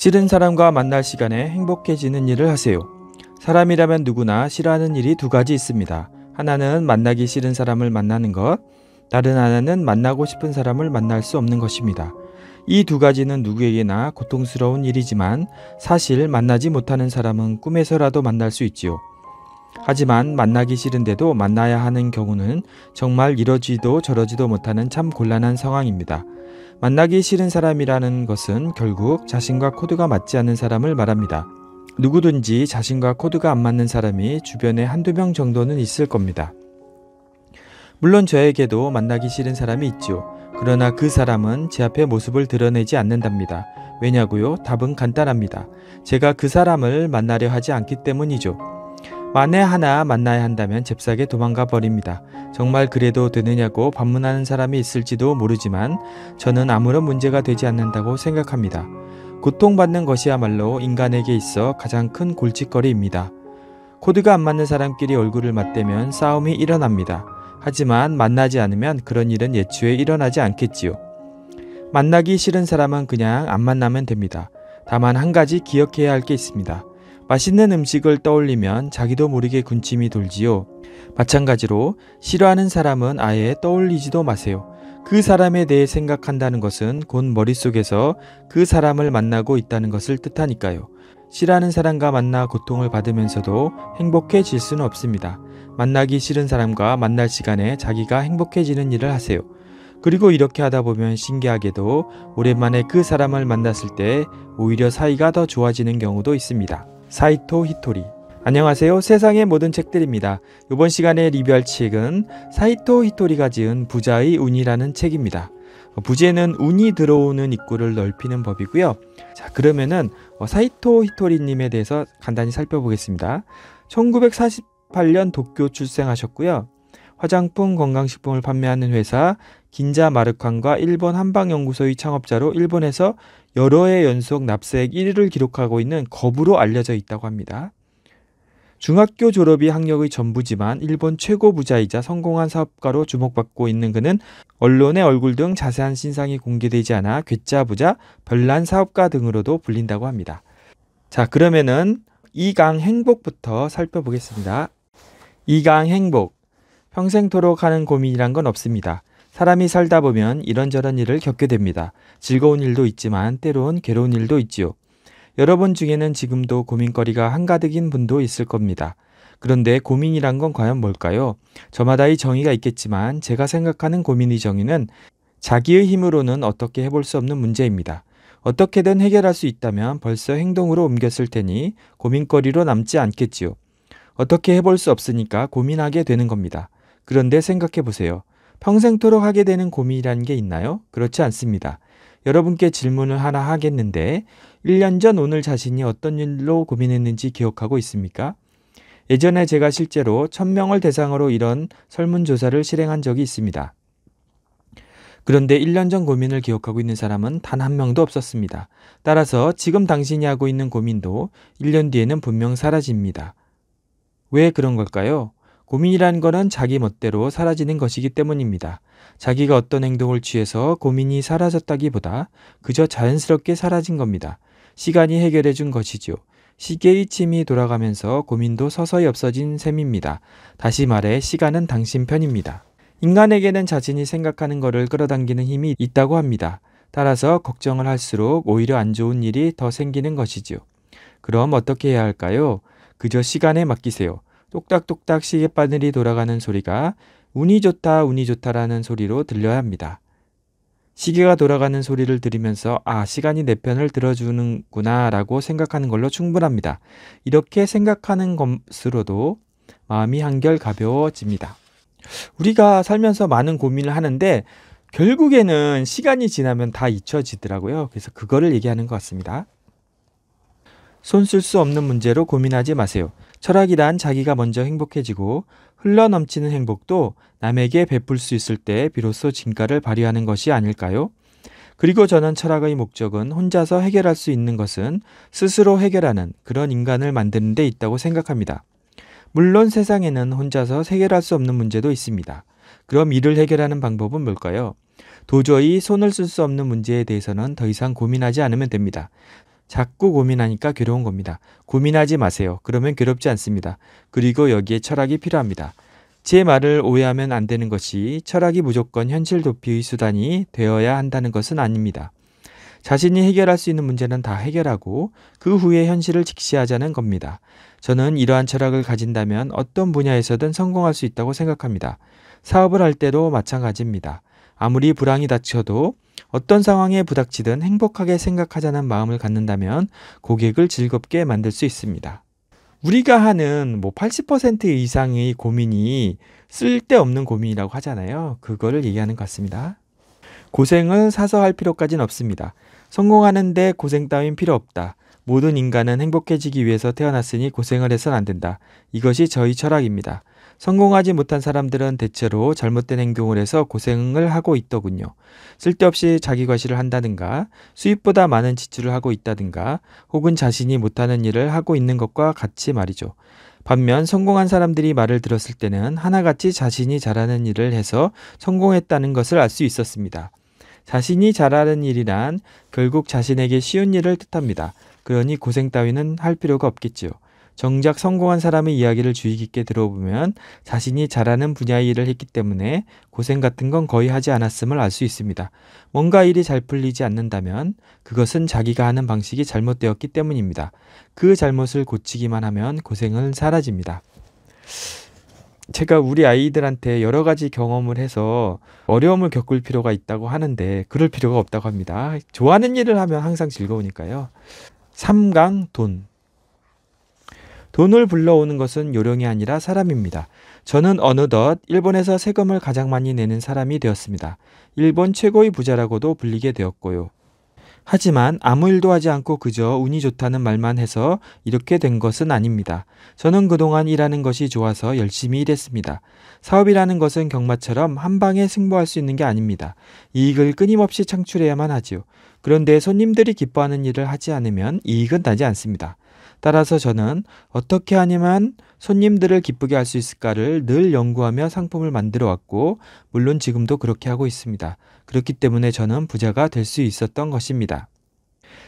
싫은 사람과 만날 시간에 행복해지는 일을 하세요. 사람이라면 누구나 싫어하는 일이 두 가지 있습니다. 하나는 만나기 싫은 사람을 만나는 것, 다른 하나는 만나고 싶은 사람을 만날 수 없는 것입니다. 이 두 가지는 누구에게나 고통스러운 일이지만 사실 만나지 못하는 사람은 꿈에서라도 만날 수 있지요. 하지만 만나기 싫은데도 만나야 하는 경우는 정말 이러지도 저러지도 못하는 참 곤란한 상황입니다. 만나기 싫은 사람이라는 것은 결국 자신과 코드가 맞지 않는 사람을 말합니다. 누구든지 자신과 코드가 안 맞는 사람이 주변에 한두 명 정도는 있을 겁니다. 물론 저에게도 만나기 싫은 사람이 있죠 그러나 그 사람은 제 앞에 모습을 드러내지 않는답니다. 왜냐고요? 답은 간단합니다. 제가 그 사람을 만나려 하지 않기 때문이죠. 만에 하나 만나야 한다면 잽싸게 도망가 버립니다. 정말 그래도 되느냐고 반문하는 사람이 있을지도 모르지만 저는 아무런 문제가 되지 않는다고 생각합니다. 고통받는 것이야말로 인간에게 있어 가장 큰 골칫거리입니다. 코드가 안 맞는 사람끼리 얼굴을 맞대면 싸움이 일어납니다. 하지만 만나지 않으면 그런 일은 예초에 일어나지 않겠지요. 만나기 싫은 사람은 그냥 안 만나면 됩니다. 다만 한 가지 기억해야 할 게 있습니다. 맛있는 음식을 떠올리면 자기도 모르게 군침이 돌지요. 마찬가지로 싫어하는 사람은 아예 떠올리지도 마세요. 그 사람에 대해 생각한다는 것은 곧 머릿속에서 그 사람을 만나고 있다는 것을 뜻하니까요. 싫어하는 사람과 만나 고통을 받으면서도 행복해질 수는 없습니다. 만나기 싫은 사람과 만날 시간에 자기가 행복해지는 일을 하세요. 그리고 이렇게 하다 보면 신기하게도 오랜만에 그 사람을 만났을 때 오히려 사이가 더 좋아지는 경우도 있습니다. 사이토 히토리 안녕하세요. 세상의 모든 책들입니다. 이번 시간에 리뷰할 책은 사이토 히토리가 지은 부자의 운이라는 책입니다. 부제는 운이 들어오는 입구를 넓히는 법이고요. 자, 그러면은 어, 사이토 히토리 님에 대해서 간단히 살펴보겠습니다. 1948년 도쿄 출생하셨고요. 화장품 건강식품을 판매하는 회사 긴자 마르칸과 일본 한방연구소의 창업자로 일본에서 여러 해 연속 납세액 1위를 기록하고 있는 거부로 알려져 있다고 합니다. 중학교 졸업이 학력의 전부지만 일본 최고 부자이자 성공한 사업가로 주목받고 있는 그는 언론의 얼굴 등 자세한 신상이 공개되지 않아 괴짜 부자, 별난 사업가 등으로도 불린다고 합니다. 자, 그러면은 이강 행복부터 살펴보겠습니다. 이강 행복. 평생토록 하는 고민이란 건 없습니다. 사람이 살다 보면 이런저런 일을 겪게 됩니다. 즐거운 일도 있지만 때론 괴로운 일도 있지요. 여러분 중에는 지금도 고민거리가 한가득인 분도 있을 겁니다. 그런데 고민이란 건 과연 뭘까요? 저마다의 정의가 있겠지만 제가 생각하는 고민의 정의는 자기의 힘으로는 어떻게 해볼 수 없는 문제입니다. 어떻게든 해결할 수 있다면 벌써 행동으로 옮겼을 테니 고민거리로 남지 않겠지요. 어떻게 해볼 수 없으니까 고민하게 되는 겁니다. 그런데 생각해 보세요. 평생토록 하게 되는 고민이라는 게 있나요? 그렇지 않습니다. 여러분께 질문을 하나 하겠는데 1년 전 오늘 자신이 어떤 일로 고민했는지 기억하고 있습니까? 예전에 제가 실제로 1000명을 대상으로 이런 설문조사를 실행한 적이 있습니다. 그런데 1년 전 고민을 기억하고 있는 사람은 단 한 명도 없었습니다. 따라서 지금 당신이 하고 있는 고민도 1년 뒤에는 분명 사라집니다. 왜 그런 걸까요? 고민이란 것은 자기 멋대로 사라지는 것이기 때문입니다. 자기가 어떤 행동을 취해서 고민이 사라졌다기보다 그저 자연스럽게 사라진 겁니다. 시간이 해결해 준 것이지요. 시계의 침이 돌아가면서 고민도 서서히 없어진 셈입니다. 다시 말해 시간은 당신 편입니다. 인간에게는 자신이 생각하는 것을 끌어당기는 힘이 있다고 합니다. 따라서 걱정을 할수록 오히려 안 좋은 일이 더 생기는 것이지요. 그럼 어떻게 해야 할까요? 그저 시간에 맡기세요. 똑딱똑딱 시계바늘이 돌아가는 소리가 운이 좋다, 운이 좋다라는 소리로 들려야 합니다. 시계가 돌아가는 소리를 들으면서 아, 시간이 내 편을 들어주는구나 라고 생각하는 걸로 충분합니다. 이렇게 생각하는 것으로도 마음이 한결 가벼워집니다. 우리가 살면서 많은 고민을 하는데 결국에는 시간이 지나면 다 잊혀지더라고요. 그래서 그거를 얘기하는 것 같습니다. 손 쓸 수 없는 문제로 고민하지 마세요. 철학이란 자기가 먼저 행복해지고 흘러 넘치는 행복도 남에게 베풀 수 있을 때 비로소 진가를 발휘하는 것이 아닐까요? 그리고 저는 철학의 목적은 혼자서 해결할 수 있는 것은 스스로 해결하는 그런 인간을 만드는 데 있다고 생각합니다. 물론 세상에는 혼자서 해결할 수 없는 문제도 있습니다. 그럼 이를 해결하는 방법은 뭘까요? 도저히 손을 쓸 수 없는 문제에 대해서는 더 이상 고민하지 않으면 됩니다. 자꾸 고민하니까 괴로운 겁니다. 고민하지 마세요. 그러면 괴롭지 않습니다. 그리고 여기에 철학이 필요합니다. 제 말을 오해하면 안 되는 것이 철학이 무조건 현실 도피의 수단이 되어야 한다는 것은 아닙니다. 자신이 해결할 수 있는 문제는 다 해결하고 그 후에 현실을 직시하자는 겁니다. 저는 이러한 철학을 가진다면 어떤 분야에서든 성공할 수 있다고 생각합니다. 사업을 할 때도 마찬가지입니다. 아무리 불황이 닥쳐도 어떤 상황에 부닥치든 행복하게 생각하자는 마음을 갖는다면 고객을 즐겁게 만들 수 있습니다. 우리가 하는 뭐 80% 이상의 고민이 쓸데없는 고민이라고 하잖아요. 그거를 얘기하는 것 같습니다. 고생을 사서 할 필요까진 없습니다. 성공하는데 고생 따윈 필요 없다. 모든 인간은 행복해지기 위해서 태어났으니 고생을 해선 안 된다. 이것이 저희 철학입니다. 성공하지 못한 사람들은 대체로 잘못된 행동을 해서 고생을 하고 있더군요. 쓸데없이 자기 과시를 한다든가 수입보다 많은 지출을 하고 있다든가 혹은 자신이 못하는 일을 하고 있는 것과 같이 말이죠. 반면 성공한 사람들이 말을 들었을 때는 하나같이 자신이 잘하는 일을 해서 성공했다는 것을 알 수 있었습니다. 자신이 잘하는 일이란 결국 자신에게 쉬운 일을 뜻합니다. 그러니 고생 따위는 할 필요가 없겠지요. 정작 성공한 사람의 이야기를 주의 깊게 들어보면 자신이 잘하는 분야의 일을 했기 때문에 고생 같은 건 거의 하지 않았음을 알 수 있습니다. 뭔가 일이 잘 풀리지 않는다면 그것은 자기가 하는 방식이 잘못되었기 때문입니다. 그 잘못을 고치기만 하면 고생은 사라집니다. 제가 우리 아이들한테 여러 가지 경험을 해서 어려움을 겪을 필요가 있다고 하는데 그럴 필요가 없다고 합니다. 좋아하는 일을 하면 항상 즐거우니까요. 3강돈 돈을 불러오는 것은 요령이 아니라 사람입니다. 저는 어느덧 일본에서 세금을 가장 많이 내는 사람이 되었습니다. 일본 최고의 부자라고도 불리게 되었고요. 하지만 아무 일도 하지 않고 그저 운이 좋다는 말만 해서 이렇게 된 것은 아닙니다. 저는 그동안 일하는 것이 좋아서 열심히 일했습니다. 사업이라는 것은 경마처럼 한 방에 승부할 수 있는 게 아닙니다. 이익을 끊임없이 창출해야만 하지요. 그런데 손님들이 기뻐하는 일을 하지 않으면 이익은 나지 않습니다. 따라서 저는 어떻게 하니만 손님들을 기쁘게 할 수 있을까를 늘 연구하며 상품을 만들어 왔고, 물론 지금도 그렇게 하고 있습니다. 그렇기 때문에 저는 부자가 될 수 있었던 것입니다.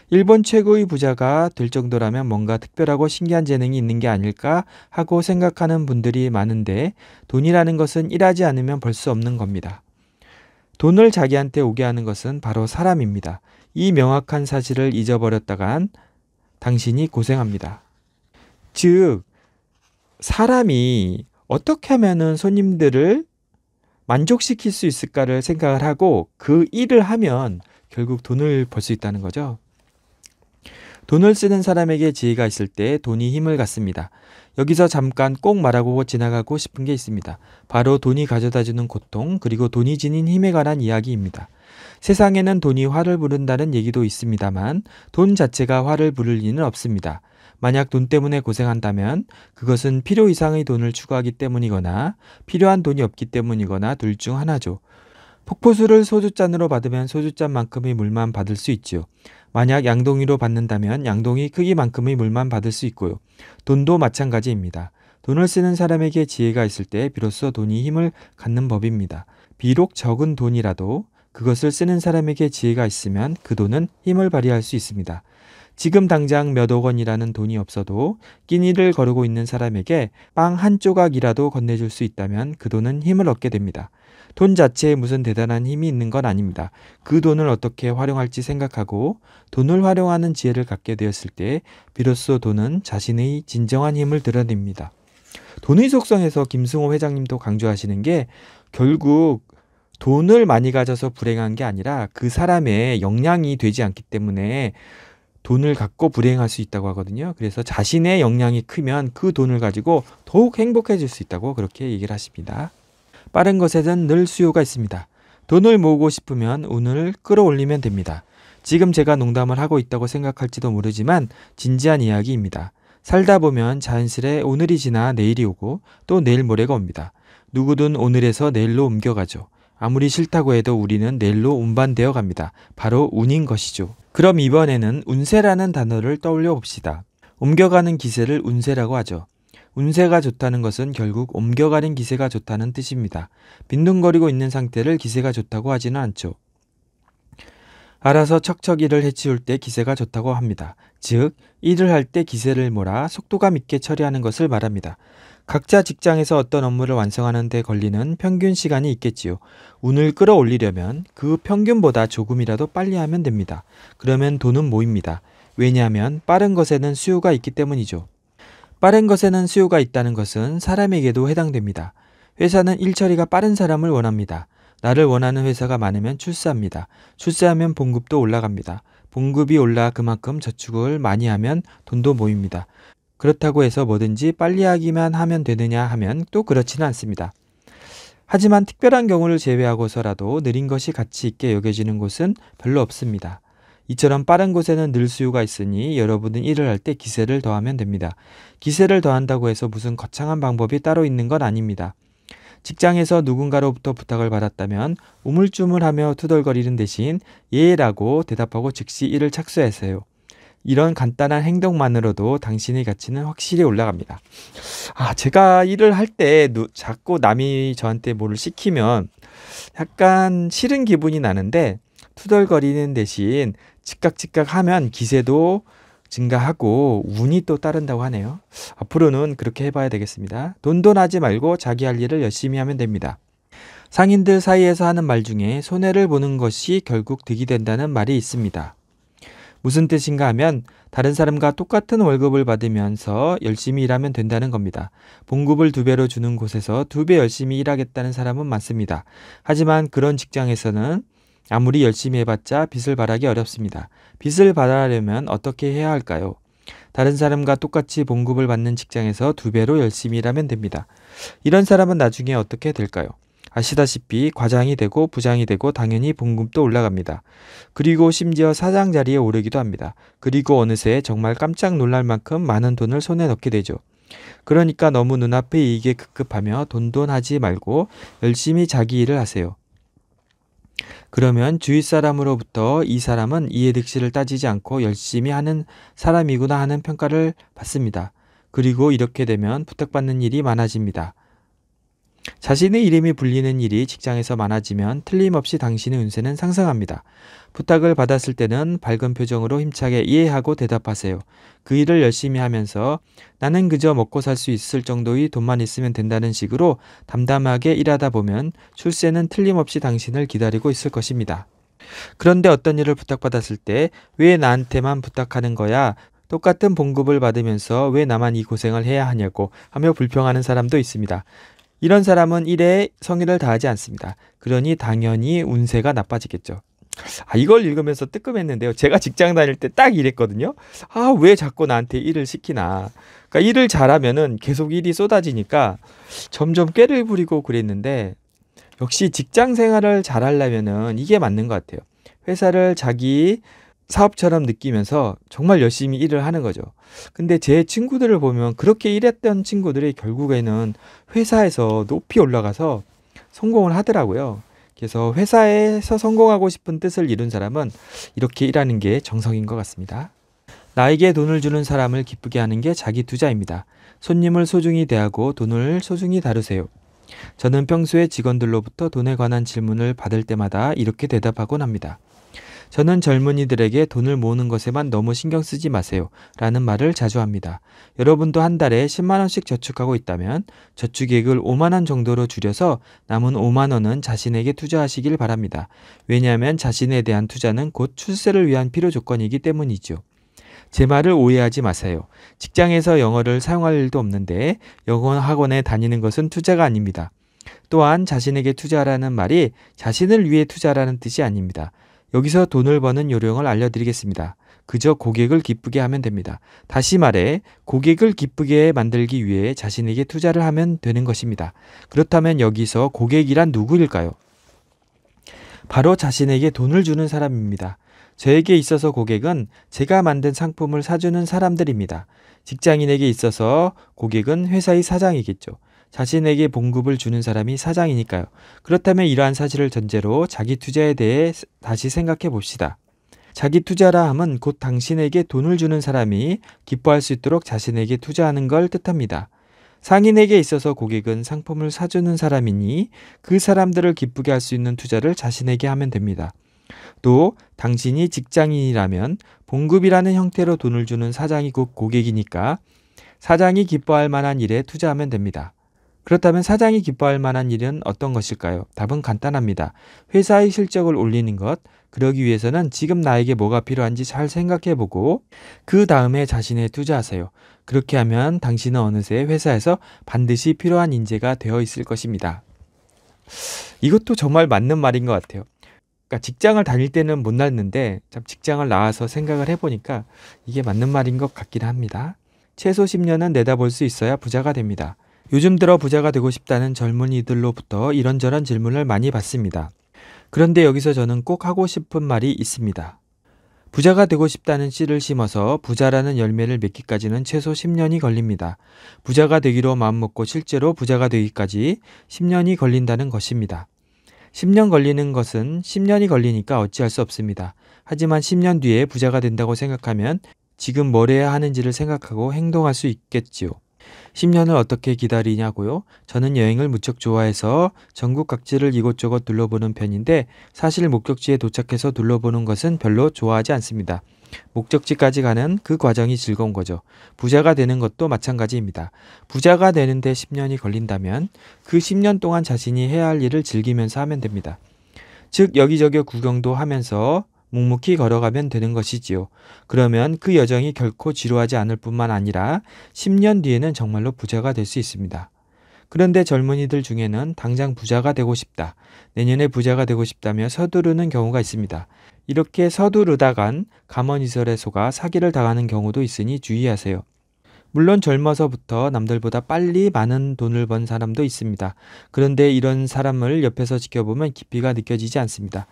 일본 최고의 부자가 될 정도라면 뭔가 특별하고 신기한 재능이 있는 게 아닐까 하고 생각하는 분들이 많은데, 돈이라는 것은 일하지 않으면 벌 수 없는 겁니다. 돈을 자기한테 오게 하는 것은 바로 사람입니다. 이 명확한 사실을 잊어버렸다간 당신이 고생합니다. 즉, 사람이 어떻게 하면은 손님들을 만족시킬 수 있을까를 생각을 하고 그 일을 하면 결국 돈을 벌 수 있다는 거죠. 돈을 쓰는 사람에게 지혜가 있을 때 돈이 힘을 갖습니다. 여기서 잠깐 꼭 말하고 지나가고 싶은 게 있습니다. 바로 돈이 가져다 주는 고통, 그리고 돈이 지닌 힘에 관한 이야기입니다. 세상에는 돈이 화를 부른다는 얘기도 있습니다만 돈 자체가 화를 부를 리는 없습니다. 만약 돈 때문에 고생한다면 그것은 필요 이상의 돈을 추구하기 때문이거나 필요한 돈이 없기 때문이거나 둘 중 하나죠. 폭포수를 소주잔으로 받으면 소주잔만큼의 물만 받을 수있죠 만약 양동이로 받는다면 양동이 크기만큼의 물만 받을 수 있고요. 돈도 마찬가지입니다. 돈을 쓰는 사람에게 지혜가 있을 때 비로소 돈이 힘을 갖는 법입니다. 비록 적은 돈이라도 그것을 쓰는 사람에게 지혜가 있으면 그 돈은 힘을 발휘할 수 있습니다. 지금 당장 몇억 원이라는 돈이 없어도 끼니를 거르고 있는 사람에게 빵 한 조각이라도 건네줄 수 있다면 그 돈은 힘을 얻게 됩니다. 돈 자체에 무슨 대단한 힘이 있는 건 아닙니다. 그 돈을 어떻게 활용할지 생각하고 돈을 활용하는 지혜를 갖게 되었을 때 비로소 돈은 자신의 진정한 힘을 드러냅니다. 돈의 속성에서 김승호 회장님도 강조하시는 게 결국 돈을 많이 가져서 불행한 게 아니라 그 사람의 역량이 되지 않기 때문에 돈을 갖고 불행할 수 있다고 하거든요. 그래서 자신의 역량이 크면 그 돈을 가지고 더욱 행복해질 수 있다고 그렇게 얘기를 하십니다. 빠른 것에는 늘 수요가 있습니다. 돈을 모으고 싶으면 운을 끌어올리면 됩니다. 지금 제가 농담을 하고 있다고 생각할지도 모르지만 진지한 이야기입니다. 살다 보면 자연스레 오늘이 지나 내일이 오고 또 내일 모레가 옵니다. 누구든 오늘에서 내일로 옮겨가죠. 아무리 싫다고 해도 우리는 내일로 운반되어 갑니다. 바로 운인 것이죠. 그럼 이번에는 운세라는 단어를 떠올려 봅시다. 옮겨가는 기세를 운세라고 하죠. 운세가 좋다는 것은 결국 옮겨가는 기세가 좋다는 뜻입니다. 빈둥거리고 있는 상태를 기세가 좋다고 하지는 않죠. 알아서 척척 일을 해치울 때 기세가 좋다고 합니다. 즉, 일을 할 때 기세를 몰아 속도감 있게 처리하는 것을 말합니다. 각자 직장에서 어떤 업무를 완성하는 데 걸리는 평균 시간이 있겠지요. 운을 끌어올리려면 그 평균보다 조금이라도 빨리 하면 됩니다. 그러면 돈은 모입니다. 왜냐하면 빠른 것에는 수요가 있기 때문이죠. 빠른 것에는 수요가 있다는 것은 사람에게도 해당됩니다. 회사는 일처리가 빠른 사람을 원합니다. 나를 원하는 회사가 많으면 출세합니다. 출세하면 봉급도 올라갑니다. 봉급이 올라 그만큼 저축을 많이 하면 돈도 모입니다. 그렇다고 해서 뭐든지 빨리 하기만 하면 되느냐 하면 또 그렇지는 않습니다. 하지만 특별한 경우를 제외하고서라도 느린 것이 가치 있게 여겨지는 곳은 별로 없습니다. 이처럼 빠른 곳에는 늘 수요가 있으니 여러분은 일을 할 때 기세를 더하면 됩니다. 기세를 더한다고 해서 무슨 거창한 방법이 따로 있는 건 아닙니다. 직장에서 누군가로부터 부탁을 받았다면 우물쭈물하며 투덜거리는 대신 예라고 대답하고 즉시 일을 착수하세요. 이런 간단한 행동만으로도 당신의 가치는 확실히 올라갑니다. 아, 제가 일을 할 때 자꾸 남이 저한테 뭐를 시키면 약간 싫은 기분이 나는데 투덜거리는 대신 즉각즉각 하면 기세도 증가하고 운이 또 따른다고 하네요. 앞으로는 그렇게 해봐야 되겠습니다. 돈돈하지 말고 자기 할 일을 열심히 하면 됩니다. 상인들 사이에서 하는 말 중에 손해를 보는 것이 결국 득이 된다는 말이 있습니다. 무슨 뜻인가 하면 다른 사람과 똑같은 월급을 받으면서 열심히 일하면 된다는 겁니다. 봉급을 두 배로 주는 곳에서 두 배 열심히 일하겠다는 사람은 많습니다. 하지만 그런 직장에서는 아무리 열심히 해봤자 빚을 바라기 어렵습니다. 빚을 바라려면 어떻게 해야 할까요? 다른 사람과 똑같이 봉급을 받는 직장에서 두 배로 열심히 일하면 됩니다. 이런 사람은 나중에 어떻게 될까요? 아시다시피 과장이 되고 부장이 되고 당연히 봉급도 올라갑니다. 그리고 심지어 사장 자리에 오르기도 합니다. 그리고 어느새 정말 깜짝 놀랄 만큼 많은 돈을 손에 넣게 되죠. 그러니까 너무 눈앞의 이익에 급급하며 돈돈하지 말고 열심히 자기 일을 하세요. 그러면 주위 사람으로부터 이 사람은 이해득실을 따지지 않고 열심히 하는 사람이구나 하는 평가를 받습니다. 그리고 이렇게 되면 부탁받는 일이 많아집니다. 자신의 이름이 불리는 일이 직장에서 많아지면 틀림없이 당신의 운세는 상승합니다. 부탁을 받았을 때는 밝은 표정으로 힘차게 이해하고 대답하세요. 그 일을 열심히 하면서 나는 그저 먹고 살 수 있을 정도의 돈만 있으면 된다는 식으로 담담하게 일하다 보면 출세는 틀림없이 당신을 기다리고 있을 것입니다. 그런데 어떤 일을 부탁받았을 때 왜 나한테만 부탁하는 거야? 똑같은 봉급을 받으면서 왜 나만 이 고생을 해야 하냐고 하며 불평하는 사람도 있습니다. 이런 사람은 일에 성의를 다하지 않습니다. 그러니 당연히 운세가 나빠지겠죠. 아, 이걸 읽으면서 뜨끔했는데요. 제가 직장 다닐 때 딱 이랬거든요. 아, 왜 자꾸 나한테 일을 시키나. 그러니까 일을 잘하면은 계속 일이 쏟아지니까 점점 꾀를 부리고 그랬는데 역시 직장 생활을 잘하려면은 이게 맞는 것 같아요. 회사를 자기 사업처럼 느끼면서 정말 열심히 일을 하는 거죠. 근데 제 친구들을 보면 그렇게 일했던 친구들이 결국에는 회사에서 높이 올라가서 성공을 하더라고요. 그래서 회사에서 성공하고 싶은 뜻을 이룬 사람은 이렇게 일하는 게정석인것 같습니다. 나에게 돈을 주는 사람을 기쁘게 하는 게 자기 투자입니다. 손님을 소중히 대하고 돈을 소중히 다루세요. 저는 평소에 직원들로부터 돈에 관한 질문을 받을 때마다 이렇게 대답하곤 합니다. 저는 젊은이들에게 돈을 모으는 것에만 너무 신경 쓰지 마세요. 라는 말을 자주 합니다. 여러분도 한 달에 10만원씩 저축하고 있다면 저축액을 5만원 정도로 줄여서 남은 5만원은 자신에게 투자하시길 바랍니다. 왜냐하면 자신에 대한 투자는 곧 출세를 위한 필요 조건이기 때문이죠. 제 말을 오해하지 마세요. 직장에서 영어를 사용할 일도 없는데 영어 학원에 다니는 것은 투자가 아닙니다. 또한 자신에게 투자라는 말이 자신을 위해 투자라는 뜻이 아닙니다. 여기서 돈을 버는 요령을 알려드리겠습니다. 그저 고객을 기쁘게 하면 됩니다. 다시 말해, 고객을 기쁘게 만들기 위해 자신에게 투자를 하면 되는 것입니다. 그렇다면 여기서 고객이란 누구일까요? 바로 자신에게 돈을 주는 사람입니다. 저에게 있어서 고객은 제가 만든 상품을 사주는 사람들입니다. 직장인에게 있어서 고객은 회사의 사장이겠죠. 자신에게 봉급을 주는 사람이 사장이니까요. 그렇다면 이러한 사실을 전제로 자기 투자에 대해 다시 생각해 봅시다. 자기 투자라 함은 곧 당신에게 돈을 주는 사람이 기뻐할 수 있도록 자신에게 투자하는 걸 뜻합니다. 상인에게 있어서 고객은 상품을 사주는 사람이니 그 사람들을 기쁘게 할 수 있는 투자를 자신에게 하면 됩니다. 또 당신이 직장인이라면 봉급이라는 형태로 돈을 주는 사장이 곧 고객이니까 사장이 기뻐할 만한 일에 투자하면 됩니다. 그렇다면 사장이 기뻐할 만한 일은 어떤 것일까요? 답은 간단합니다. 회사의 실적을 올리는 것, 그러기 위해서는 지금 나에게 뭐가 필요한지 잘 생각해 보고, 그 다음에 자신에 투자하세요. 그렇게 하면 당신은 어느새 회사에서 반드시 필요한 인재가 되어 있을 것입니다. 이것도 정말 맞는 말인 것 같아요. 그러니까 직장을 다닐 때는 못 났는데 참 직장을 나와서 생각을 해보니까 이게 맞는 말인 것 같긴 합니다. 최소 10년은 내다볼 수 있어야 부자가 됩니다. 요즘 들어 부자가 되고 싶다는 젊은이들로부터 이런저런 질문을 많이 받습니다. 그런데 여기서 저는 꼭 하고 싶은 말이 있습니다. 부자가 되고 싶다는 씨를 심어서 부자라는 열매를 맺기까지는 최소 10년이 걸립니다. 부자가 되기로 마음먹고 실제로 부자가 되기까지 10년이 걸린다는 것입니다. 10년 걸리는 것은 10년이 걸리니까 어찌할 수 없습니다. 하지만 10년 뒤에 부자가 된다고 생각하면 지금 뭘 해야 하는지를 생각하고 행동할 수 있겠지요. 10년을 어떻게 기다리냐고요? 저는 여행을 무척 좋아해서 전국 각지를 이곳저곳 둘러보는 편인데 사실 목적지에 도착해서 둘러보는 것은 별로 좋아하지 않습니다. 목적지까지 가는 그 과정이 즐거운 거죠. 부자가 되는 것도 마찬가지입니다. 부자가 되는데 10년이 걸린다면 그 10년 동안 자신이 해야 할 일을 즐기면서 하면 됩니다. 즉 여기저기 구경도 하면서 묵묵히 걸어가면 되는 것이지요. 그러면 그 여정이 결코 지루하지 않을 뿐만 아니라 10년 뒤에는 정말로 부자가 될 수 있습니다. 그런데 젊은이들 중에는 당장 부자가 되고 싶다. 내년에 부자가 되고 싶다며 서두르는 경우가 있습니다. 이렇게 서두르다간 감언이설에 속가 사기를 당하는 경우도 있으니 주의하세요. 물론 젊어서부터 남들보다 빨리 많은 돈을 번 사람도 있습니다. 그런데 이런 사람을 옆에서 지켜보면 깊이가 느껴지지 않습니다.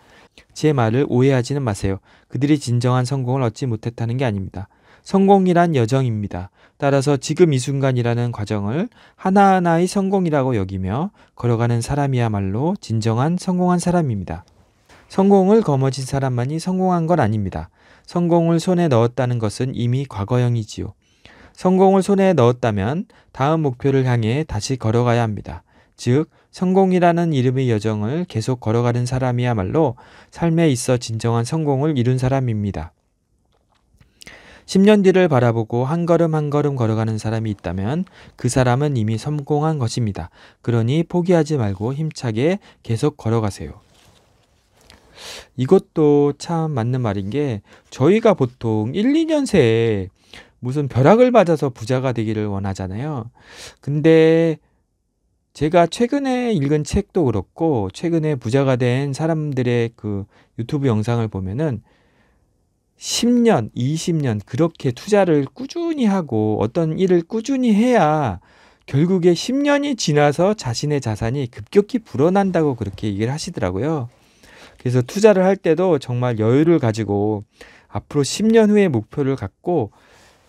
제 말을 오해하지는 마세요. 그들이 진정한 성공을 얻지 못했다는 게 아닙니다. 성공이란 여정입니다. 따라서 지금 이 순간이라는 과정을 하나하나의 성공이라고 여기며 걸어가는 사람이야말로 진정한 성공한 사람입니다. 성공을 거머쥔 사람만이 성공한 건 아닙니다. 성공을 손에 넣었다는 것은 이미 과거형이지요. 성공을 손에 넣었다면 다음 목표를 향해 다시 걸어가야 합니다. 즉, 성공이라는 이름의 여정을 계속 걸어가는 사람이야말로 삶에 있어 진정한 성공을 이룬 사람입니다. 10년 뒤를 바라보고 한 걸음 한 걸음 걸어가는 사람이 있다면 그 사람은 이미 성공한 것입니다. 그러니 포기하지 말고 힘차게 계속 걸어가세요. 이것도 참 맞는 말인 게 저희가 보통 1, 2년 새에 무슨 벼락을 맞아서 부자가 되기를 원하잖아요. 근데 제가 최근에 읽은 책도 그렇고 최근에 부자가 된 사람들의 그 유튜브 영상을 보면은 10년, 20년 그렇게 투자를 꾸준히 하고 어떤 일을 꾸준히 해야 결국에 10년이 지나서 자신의 자산이 급격히 불어난다고 그렇게 얘기를 하시더라고요. 그래서 투자를 할 때도 정말 여유를 가지고 앞으로 10년 후의 목표를 갖고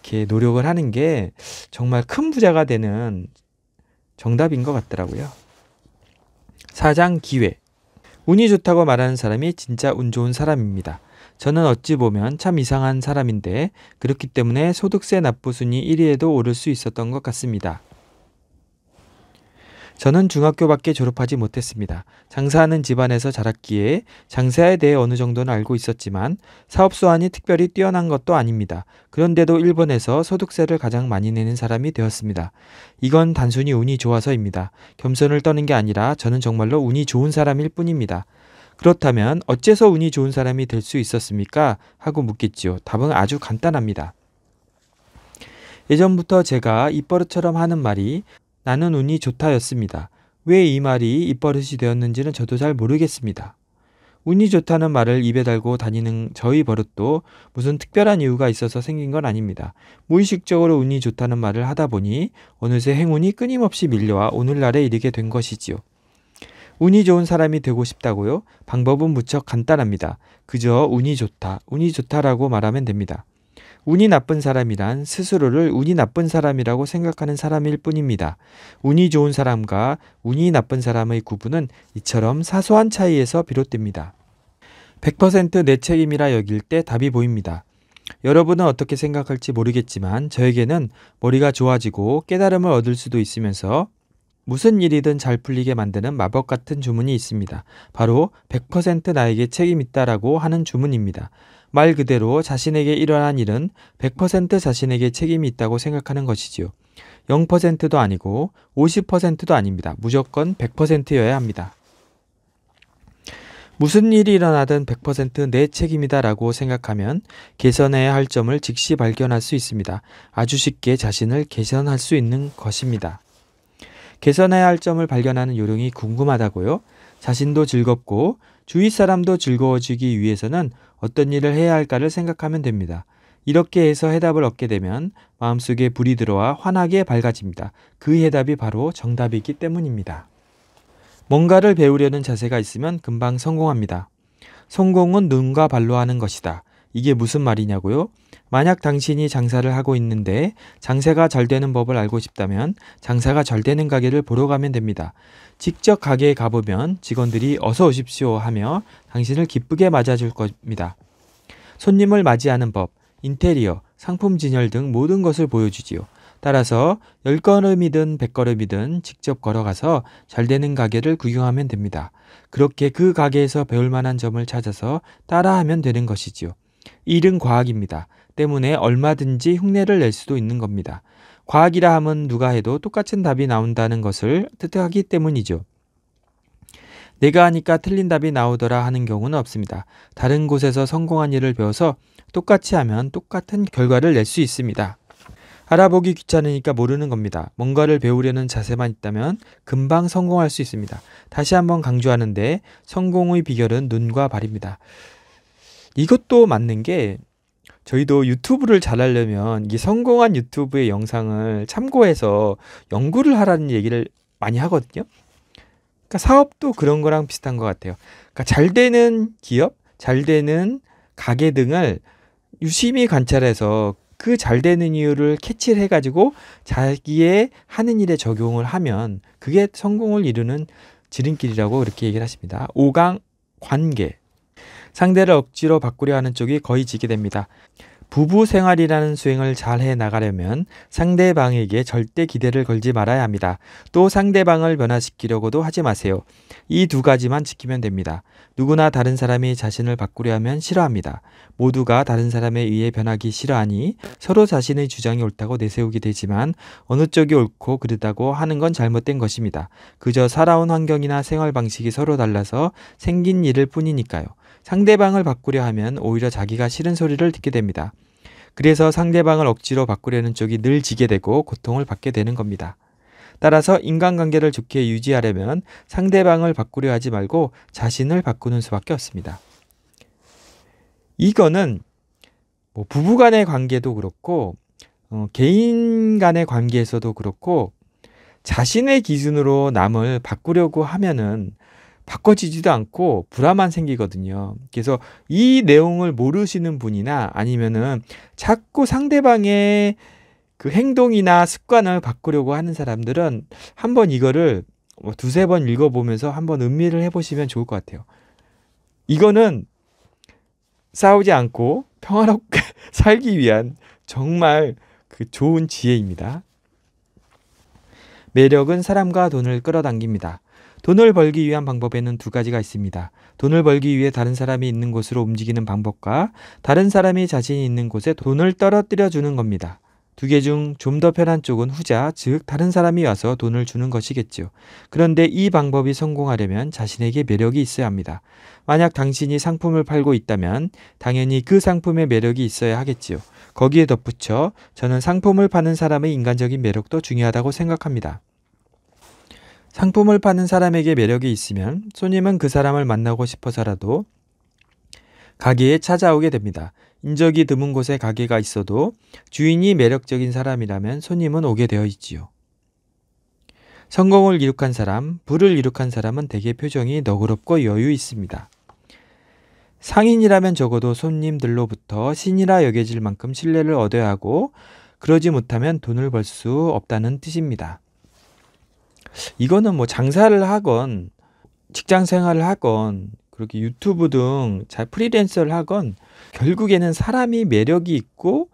이렇게 노력을 하는 게 정말 큰 부자가 되는 정답인 것 같더라고요. 사장 기회. 운이 좋다고 말하는 사람이 진짜 운 좋은 사람입니다. 저는 어찌 보면 참 이상한 사람인데 그렇기 때문에 소득세 납부순위 1위에도 오를 수 있었던 것 같습니다. 저는 중학교밖에 졸업하지 못했습니다. 장사하는 집안에서 자랐기에 장사에 대해 어느 정도는 알고 있었지만 사업 수완이 특별히 뛰어난 것도 아닙니다. 그런데도 일본에서 소득세를 가장 많이 내는 사람이 되었습니다. 이건 단순히 운이 좋아서입니다. 겸손을 떠는 게 아니라 저는 정말로 운이 좋은 사람일 뿐입니다. 그렇다면 어째서 운이 좋은 사람이 될 수 있었습니까? 하고 묻겠지요. 답은 아주 간단합니다. 예전부터 제가 입버릇처럼 하는 말이 나는 운이 좋다였습니다. 왜 이 말이 입버릇이 되었는지는 저도 잘 모르겠습니다. 운이 좋다는 말을 입에 달고 다니는 저희 버릇도 무슨 특별한 이유가 있어서 생긴 건 아닙니다. 무의식적으로 운이 좋다는 말을 하다 보니 어느새 행운이 끊임없이 밀려와 오늘날에 이르게 된 것이지요. 운이 좋은 사람이 되고 싶다고요? 방법은 무척 간단합니다. 그저 운이 좋다, 운이 좋다라고 말하면 됩니다. 운이 나쁜 사람이란 스스로를 운이 나쁜 사람이라고 생각하는 사람일 뿐입니다. 운이 좋은 사람과 운이 나쁜 사람의 구분은 이처럼 사소한 차이에서 비롯됩니다. 100%내 책임이라 여길 때 답이 보입니다. 여러분은 어떻게 생각할지 모르겠지만 저에게는 머리가 좋아지고 깨달음을 얻을 수도 있으면서 무슨 일이든 잘 풀리게 만드는 마법 같은 주문이 있습니다. 바로 100% 나에게 책임 있다라고 하는 주문입니다. 말 그대로 자신에게 일어난 일은 100% 자신에게 책임이 있다고 생각하는 것이지요. 0%도 아니고 50%도 아닙니다. 무조건 100%여야 합니다. 무슨 일이 일어나든 100%내 책임이다라고 생각하면 개선해야 할 점을 즉시 발견할 수 있습니다. 아주 쉽게 자신을 개선할 수 있는 것입니다. 개선해야 할 점을 발견하는 요령이 궁금하다고요? 자신도 즐겁고 주위 사람도 즐거워지기 위해서는 어떤 일을 해야 할까를 생각하면 됩니다. 이렇게 해서 해답을 얻게 되면 마음속에 불이 들어와 환하게 밝아집니다. 그 해답이 바로 정답이기 때문입니다. 뭔가를 배우려는 자세가 있으면 금방 성공합니다. 성공은 눈과 발로 하는 것이다. 이게 무슨 말이냐고요? 만약 당신이 장사를 하고 있는데 장사가 잘 되는 법을 알고 싶다면 장사가 잘 되는 가게를 보러 가면 됩니다. 직접 가게에 가보면 직원들이 어서 오십시오 하며 당신을 기쁘게 맞아줄 겁니다. 손님을 맞이하는 법, 인테리어, 상품 진열 등 모든 것을 보여주지요. 따라서 10걸음이든 100걸음이든 직접 걸어가서 잘 되는 가게를 구경하면 됩니다. 그렇게 그 가게에서 배울 만한 점을 찾아서 따라하면 되는 것이지요. 일은 과학입니다. 때문에 얼마든지 흉내를 낼 수도 있는 겁니다. 과학이라 함은 누가 해도 똑같은 답이 나온다는 것을 뜻하기 때문이죠. 내가 하니까 틀린 답이 나오더라 하는 경우는 없습니다. 다른 곳에서 성공한 일을 배워서 똑같이 하면 똑같은 결과를 낼 수 있습니다. 알아보기 귀찮으니까 모르는 겁니다. 뭔가를 배우려는 자세만 있다면 금방 성공할 수 있습니다. 다시 한번 강조하는데 성공의 비결은 눈과 발입니다. 이것도 맞는 게 저희도 유튜브를 잘하려면 이 성공한 유튜브의 영상을 참고해서 연구를 하라는 얘기를 많이 하거든요. 그러니까 사업도 그런 거랑 비슷한 것 같아요. 그러니까 잘 되는 기업, 잘 되는 가게 등을 유심히 관찰해서 그 잘 되는 이유를 캐치를 해가지고 자기의 하는 일에 적용을 하면 그게 성공을 이루는 지름길이라고 이렇게 얘기를 하십니다. 오강 관계. 상대를 억지로 바꾸려 하는 쪽이 거의 지게 됩니다. 부부 생활이라는 수행을 잘 해 나가려면 상대방에게 절대 기대를 걸지 말아야 합니다. 또 상대방을 변화시키려고도 하지 마세요. 이 두 가지만 지키면 됩니다. 누구나 다른 사람이 자신을 바꾸려 하면 싫어합니다. 모두가 다른 사람에 의해 변하기 싫어하니 서로 자신의 주장이 옳다고 내세우게 되지만 어느 쪽이 옳고 그르다고 하는 건 잘못된 것입니다. 그저 살아온 환경이나 생활 방식이 서로 달라서 생긴 일일 뿐이니까요. 상대방을 바꾸려 하면 오히려 자기가 싫은 소리를 듣게 됩니다. 그래서 상대방을 억지로 바꾸려는 쪽이 늘 지게 되고 고통을 받게 되는 겁니다. 따라서 인간관계를 좋게 유지하려면 상대방을 바꾸려 하지 말고 자신을 바꾸는 수밖에 없습니다. 이거는 뭐 부부 간의 관계도 그렇고 어, 개인 간의 관계에서도 그렇고 자신의 기준으로 남을 바꾸려고 하면은 바꿔지지도 않고 불화만 생기거든요. 그래서 이 내용을 모르시는 분이나 아니면은 자꾸 상대방의 그 행동이나 습관을 바꾸려고 하는 사람들은 한번 이거를 뭐 두세 번 읽어보면서 한번 음미를 해보시면 좋을 것 같아요. 이거는 싸우지 않고 평화롭게 살기 위한 정말 그 좋은 지혜입니다. 매력은 사람과 돈을 끌어당깁니다. 돈을 벌기 위한 방법에는 두 가지가 있습니다. 돈을 벌기 위해 다른 사람이 있는 곳으로 움직이는 방법과 다른 사람이 자신이 있는 곳에 돈을 떨어뜨려 주는 겁니다. 두 개 중 좀 더 편한 쪽은 후자, 즉 다른 사람이 와서 돈을 주는 것이겠죠 그런데 이 방법이 성공하려면 자신에게 매력이 있어야 합니다. 만약 당신이 상품을 팔고 있다면 당연히 그 상품의 매력이 있어야 하겠지요. 거기에 덧붙여 저는 상품을 파는 사람의 인간적인 매력도 중요하다고 생각합니다. 상품을 파는 사람에게 매력이 있으면 손님은 그 사람을 만나고 싶어서라도 가게에 찾아오게 됩니다. 인적이 드문 곳에 가게가 있어도 주인이 매력적인 사람이라면 손님은 오게 되어 있지요. 성공을 이룩한 사람, 불을 이룩한 사람은 대개 표정이 너그럽고 여유 있습니다. 상인이라면 적어도 손님들로부터 신이라 여겨질 만큼 신뢰를 얻어야 하고 그러지 못하면 돈을 벌 수 없다는 뜻입니다. 이거는 뭐 장사를 하건 직장 생활을 하건 그렇게 유튜브 등잘 프리랜서를 하건 결국에는 사람이 매력이 있고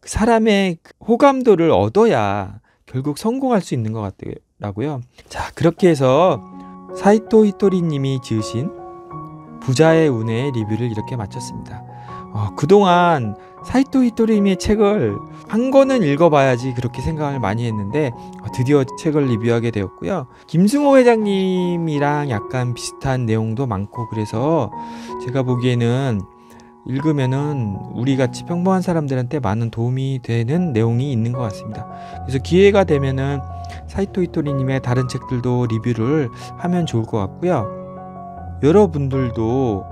그 사람의 호감도를 얻어야 결국 성공할 수 있는 것 같더라고요. 자, 그렇게 해서 사이토 히토리 님이 지으신 부자의 운의 리뷰를 이렇게 마쳤습니다. 어, 그동안 사이토 히토리 님의 책을 한 권은 읽어봐야지 그렇게 생각을 많이 했는데 어, 드디어 책을 리뷰하게 되었고요. 김승호 회장님이랑 약간 비슷한 내용도 많고 그래서 제가 보기에는 읽으면은 우리 같이 평범한 사람들한테 많은 도움이 되는 내용이 있는 것 같습니다. 그래서 기회가 되면은 사이토 이토리님의 다른 책들도 리뷰를 하면 좋을 것 같고요. 여러분들도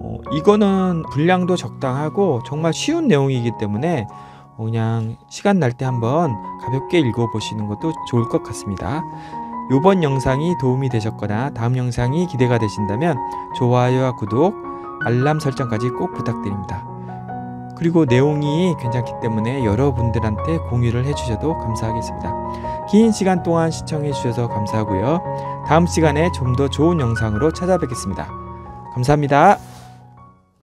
어, 이거는 분량도 적당하고 정말 쉬운 내용이기 때문에 그냥 시간 날 때 한번 가볍게 읽어보시는 것도 좋을 것 같습니다. 이번 영상이 도움이 되셨거나 다음 영상이 기대가 되신다면 좋아요와 구독, 알람 설정까지 꼭 부탁드립니다. 그리고 내용이 괜찮기 때문에 여러분들한테 공유를 해주셔도 감사하겠습니다. 긴 시간 동안 시청해주셔서 감사하고요. 다음 시간에 좀 더 좋은 영상으로 찾아뵙겠습니다. 감사합니다.